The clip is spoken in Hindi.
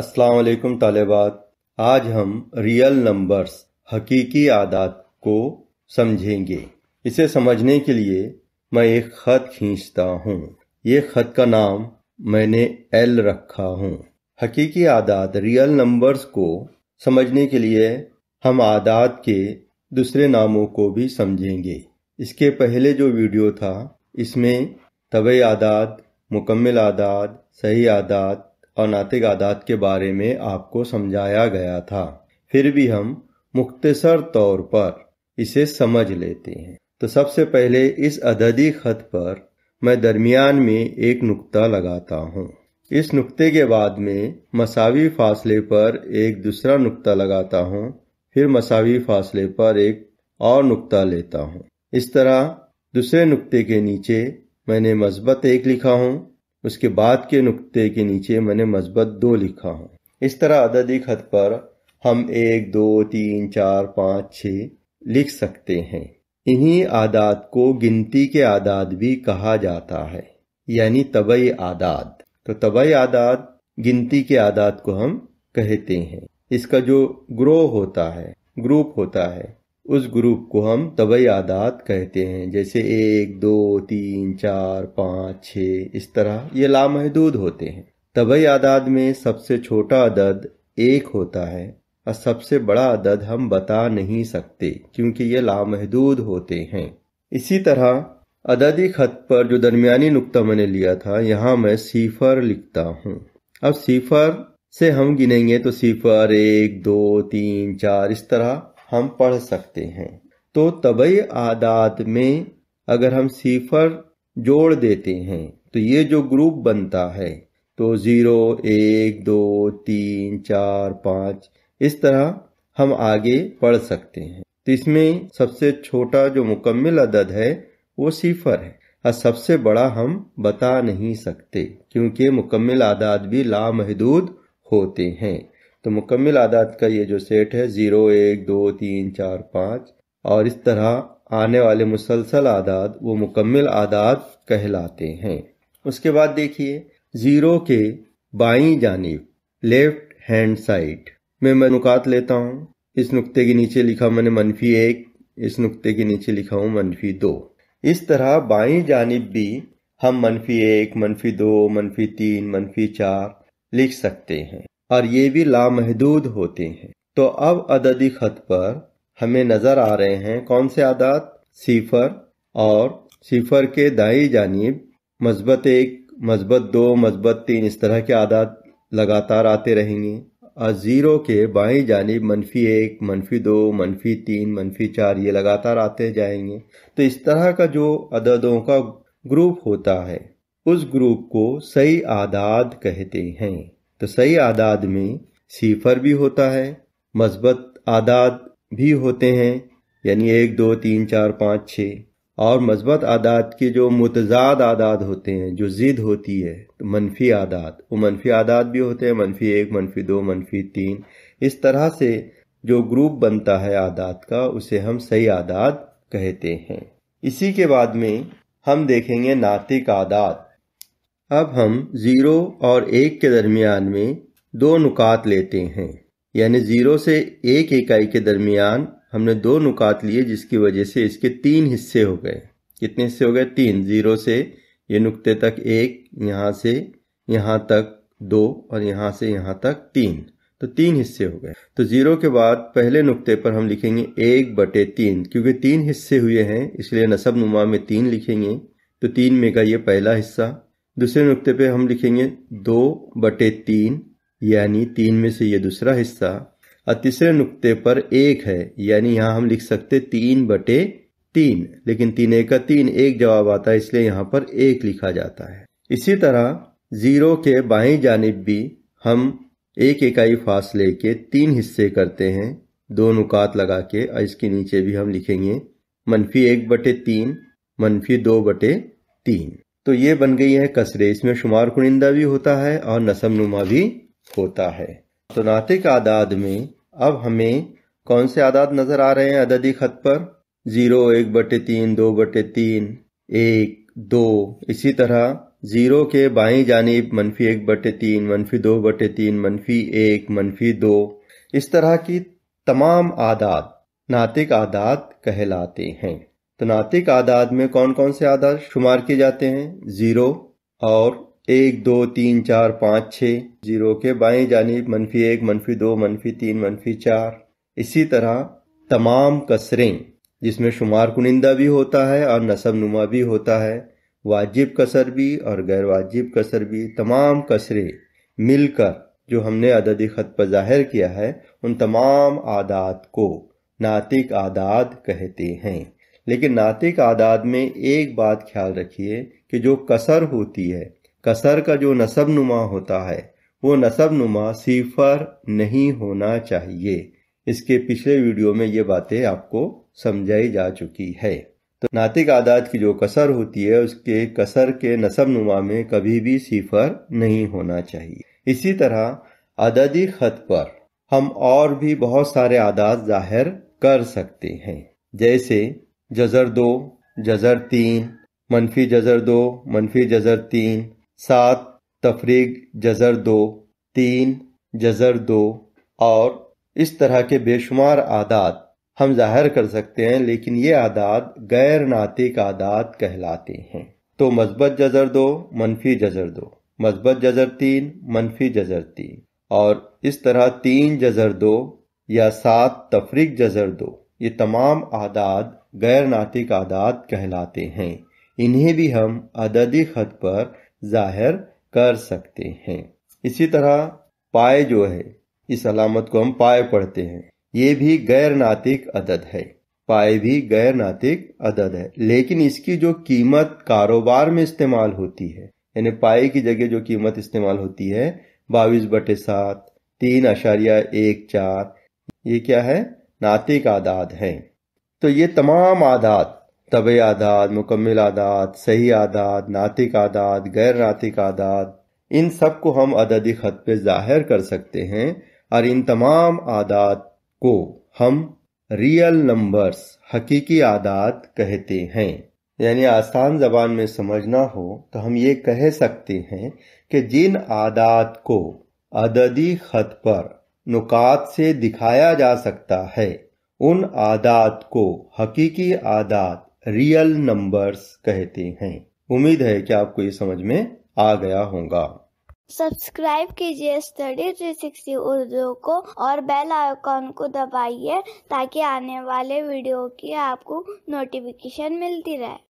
अस्सलाम तालेबात आज हम रियल नंबर्स हकीकी आदात को समझेंगे इसे समझने के लिए मैं एक ख़त खींचता हूँ ये ख़त का नाम मैंने एल रखा हूँ हकीकी आदात रियल नंबर्स को समझने के लिए हम आदात के दूसरे नामों को भी समझेंगे इसके पहले जो वीडियो था इसमें तबई आदात मुकम्मल आदात सही आदात और नातिक आदात के बारे में आपको समझाया गया था फिर भी हम मुख्तसर तौर पर इसे समझ लेते हैं तो सबसे पहले इस अददी खत पर मैं दरमियान में एक नुक्ता लगाता हूँ इस नुक्ते के बाद में मसावी फासले पर एक दूसरा नुक्ता लगाता हूँ फिर मसावी फासले पर एक और नुक्ता लेता हूँ इस तरह दूसरे नुक्ते के नीचे मैंने मजबत एक लिखा हूँ उसके बाद के नुक्ते के नीचे मैंने मस्बत दो लिखा हूँ इस तरह अददी खत पर हम एक दो तीन चार पाँच छ लिख सकते हैं इन्हीं आदात को गिनती के आदात भी कहा जाता है यानी तबई आदात तो तबई आदात गिनती के आदात को हम कहते हैं इसका जो ग्रोह होता है ग्रुप होता है उस ग्रुप को हम तबई आदात कहते हैं जैसे एक दो तीन चार पाँच छ इस तरह ये लामहदूद होते हैं तबई आदाद में सबसे छोटा अदद एक होता है और सबसे बड़ा अदद हम बता नहीं सकते क्योंकि ये लामहदूद होते हैं इसी तरह अददी खत पर जो दरमियानी नुकता मैंने लिया था यहाँ मैं सीफर लिखता हूँ अब सीफर से हम गिनेंगे तो सिफर एक दो तीन चार इस तरह हम पढ़ सकते हैं तो तबई आदात में अगर हम सिफर जोड़ देते हैं तो ये जो ग्रुप बनता है तो ज़ीरो एक दो तीन चार पाँच इस तरह हम आगे पढ़ सकते हैं तो इसमें सबसे छोटा जो मुकम्मल अदद है वो सिफर है और सबसे बड़ा हम बता नहीं सकते क्योंकि मुकम्मल आदाद भी लामहदूद होते हैं तो मुकम्मल आदात का ये जो सेट है ज़ीरो एक दो तीन चार पाँच और इस तरह आने वाले मुसलसल आदात वो मुकम्मल आदात कहलाते हैं उसके बाद देखिए ज़ीरो के बाई जानब लेफ्ट हैंड साइड में मैं नुकात लेता हूँ इस नुकते के नीचे लिखा मैंने मनफी एक इस नुकते के नीचे लिखा हूँ मनफी दो इस तरह बाई जानब भी हम मनफी एक मनफी दो मनफी तीन मनफी चार लिख सकते हैं और ये भी लामहदूद होते हैं तो अब अददी खत पर हमें नज़र आ रहे हैं कौन से आदात सिफर और सिफर के दाई जानीब मस्बत एक मस्बत दो मस्बत तीन इस तरह के आदात लगातार आते रहेंगे और ज़ीरो के बाई जानीब मनफी एक मनफी दो मनफी तीन मनफी चार ये लगातार आते जाएंगे तो इस तरह का जो अददों का ग्रुप होता है उस ग्रुप को सही आदाद कहते हैं तो सही आदाद में सीफर भी होता है मस्बत आदाद भी होते हैं यानी एक दो तीन चार पाँच छः और मस्बत आदाद के जो मुतजाद आदाद होते हैं जो ज़िद होती है तो मनफी आदाद वो मनफी आदाद भी होते हैं मनफी एक मनफी दो मनफी तीन इस तरह से जो ग्रुप बनता है आदाद का उसे हम सही आदाद कहते हैं इसी के बाद में हम देखेंगे नातिक आदात अब हम ज़ीरो और एक के दरमियान में दो नुकात लेते हैं यानी ज़ीरो से एक इकाई के दरमियान हमने दो नुकात लिए जिसकी वजह से इसके तीन हिस्से हो गए कितने हिस्से हो गए तीन ज़ीरो से ये नुकते तक एक यहां से यहां तक दो और यहां से यहां तक तीन तो तीन हिस्से हो गए तो जीरो के बाद पहले नुकते पर हम लिखेंगे एक बटे तीन क्योंकि तीन हिस्से हुए हैं इसलिए नसब नुमा में तीन लिखेंगे तो तीन में का ये पहला हिस्सा दूसरे नुकते पे हम लिखेंगे दो बटे तीन यानी तीन में से ये दूसरा हिस्सा और तीसरे नुकते पर एक है यानी यहाँ हम लिख सकते तीन बटे तीन लेकिन तीन एक का तीन एक जवाब आता है इसलिए यहाँ पर एक लिखा जाता है इसी तरह जीरो के बाई जानब भी हम एक इकाई फासले के तीन हिस्से करते हैं दो नुकात लगा के और इसके नीचे भी हम लिखेंगे मनफी एक बटे तीन मनफी दो बटे तीन तो ये बन गई है कसरे इसमें शुमार कुनिंदा भी होता है और नसम नुमा भी होता है तो नातिक आदाद में अब हमें कौन से आदाद नज़र आ रहे हैं अददी खत पर ज़ीरो एक बटे तीन दो बटे तीन एक दो इसी तरह ज़ीरो के बाई जानब मनफी एक बटे तीन मनफी दो बटे तीन मनफी एक मनफी दो इस तरह की तमाम आदाद नातिक आदाद कहलाते हैं तनातिक आदाद में कौन कौन से आदाद शुमार किए जाते हैं ज़ीरो और एक दो तीन चार पाँच छः जीरो के बाएं जानी मनफी एक मनफी दो मनफी तीन मनफी चार इसी तरह तमाम कसरें जिसमें शुमार कुनिंदा भी होता है और नसब नुमा भी होता है वाजिब कसर भी और गैर वाजिब कसर भी तमाम कसरें मिलकर जो हमने अदद ख़त पर जाहिर किया है उन तमाम आदात को नातिक आदात कहते हैं लेकिन नाते आदाद में एक बात ख्याल रखिए कि जो कसर होती है कसर का जो नसब नुमा होता है वो नसब नुमा सिफर नहीं होना चाहिए इसके पिछले वीडियो में ये बातें आपको समझाई जा चुकी है तो नातिक आदात की जो कसर होती है उसके कसर के नसब नुमा में कभी भी सिफर नहीं होना चाहिए इसी तरह अददी खत पर हम और भी बहुत सारे आदात जाहिर कर सकते हैं जैसे जज़र दो जज़र तीन मनफी जज़र दो मनफी जज़र तीन सात तफरीक जज़र दो तीन जज़र दो और इस तरह के बेशुमार आदात हम जाहिर कर सकते हैं लेकिन ये आदात गैर नातिक आदात कहलाते हैं तो मस्बत जज़र दो मनफी जज़र दो मजबत जज़र तीन मनफी जज़र तीन और इस तरह तीन जज़र दो या सात तफरीक जज़र दो ये तमाम आदाद गैर नातिक आदाद कहलाते हैं इन्हें भी हम अददी खत पर जाहिर कर सकते हैं इसी तरह पाए जो है इस अलामत को हम पाए पढ़ते हैं ये भी गैर नातिक अदद है पाए भी गैर नातिक अदद है लेकिन इसकी जो कीमत कारोबार में इस्तेमाल होती है यानी पाए की जगह जो कीमत इस्तेमाल होती है बाविस बटे सात तीन आशारिया एक चार ये क्या है नातिक आदात हैं तो ये तमाम आदात तब आदात मुकम्मल आदात सही आदात नातिक आदात गैर नातिक आदात इन सब को हम अददी खत पे जाहिर कर सकते हैं और इन तमाम आदात को हम रियल नंबर्स हकीकी आदात कहते हैं यानी आसान जबान में समझना हो तो हम ये कह सकते हैं कि जिन आदात को अददी खत पर नुकात से दिखाया जा सकता है उन आदात को हकीकी आदात रियल नंबर्स कहते हैं उम्मीद है कि आपको ये समझ में आ गया होगा सब्सक्राइब कीजिए स्टडी थ्री सिक्सटी उर्दू को और बेल आइकॉन को दबाइए ताकि आने वाले वीडियो की आपको नोटिफिकेशन मिलती रहे